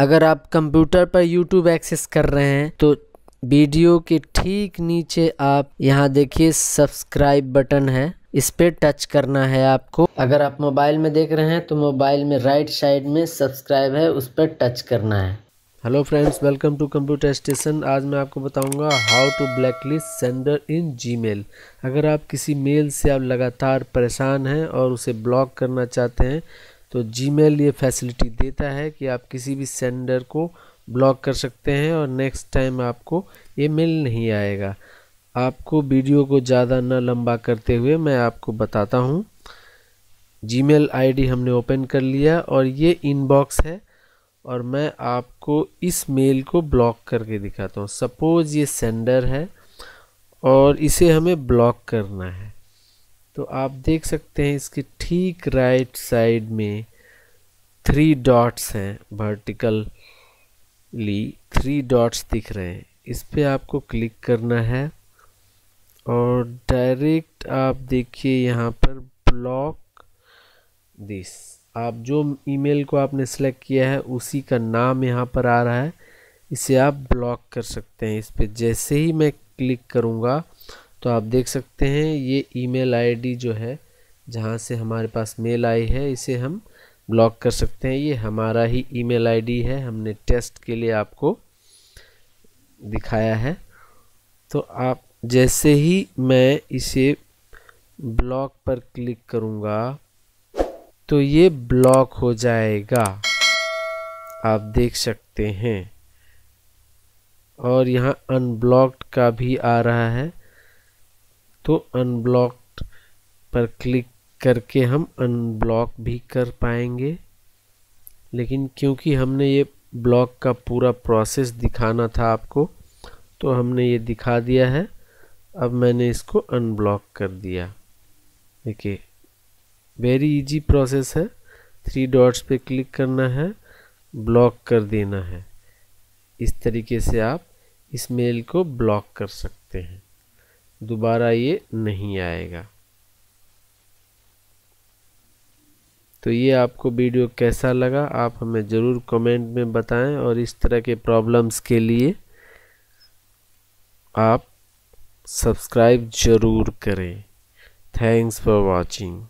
अगर आप कंप्यूटर पर यूट्यूब एक्सेस कर रहे हैं तो वीडियो के ठीक नीचे आप यहाँ देखिए सब्सक्राइब बटन है इस पर टच करना है आपको अगर आप मोबाइल में देख रहे हैं तो मोबाइल में राइट साइड में सब्सक्राइब है उस पर टच करना है hello friends welcome to computer station आज मैं आपको बताऊंगा how to blacklist sender in Gmail अगर आप किसी मेल से आप लगातार परेशान हैं और उसे ब्लॉक करना चाहते हैं तो जीमेल ये फैसिलिटी देता है कि आप किसी भी सेंडर को ब्लॉक कर सकते हैं और नेक्स्ट टाइम आपको ये मेल नहीं आएगा आपको वीडियो को ज़्यादा न लंबा करते हुए मैं आपको बताता हूँ जीमेल आईडी हमने ओपन कर लिया और ये इनबॉक्स है और मैं आपको इस मेल को ब्लॉक करके दिखाता हूँ सपोज़ ये सेंडर है और इसे हमें ब्लॉक करना है तो आप देख सकते हैं इसके ठीक राइट साइड में थ्री डॉट्स हैं वर्टिकलली थ्री डॉट्स दिख रहे हैं इस पर आपको क्लिक करना है और डायरेक्ट आप देखिए यहाँ पर ब्लॉक दिस आप जो ईमेल को आपने सेलेक्ट किया है उसी का नाम यहाँ पर आ रहा है इसे आप ब्लॉक कर सकते हैं इस पर जैसे ही मैं क्लिक करूँगा तो आप देख सकते हैं ये ईमेल आईडी जो है जहाँ से हमारे पास मेल आई है इसे हम ब्लॉक कर सकते हैं ये हमारा ही ईमेल आईडी है हमने टेस्ट के लिए आपको दिखाया है तो आप जैसे ही मैं इसे ब्लॉक पर क्लिक करूँगा तो ये ब्लॉक हो जाएगा आप देख सकते हैं और यहाँ अनब्लॉक्ड का भी आ रहा है तो अनब्लॉक पर क्लिक करके हम अनब्लॉक भी कर पाएंगे लेकिन क्योंकि हमने ये ब्लॉक का पूरा प्रोसेस दिखाना था आपको तो हमने ये दिखा दिया है अब मैंने इसको अनब्लॉक कर दिया देखिए वेरी इजी प्रोसेस है थ्री डॉट्स पे क्लिक करना है ब्लॉक कर देना है इस तरीके से आप इस मेल को ब्लॉक कर सकते हैं दोबारा ये नहीं आएगा तो ये आपको वीडियो कैसा लगा आप हमें ज़रूर कमेंट में बताएं और इस तरह के प्रॉब्लम्स के लिए आप सब्सक्राइब ज़रूर करें थैंक्स फॉर वाचिंग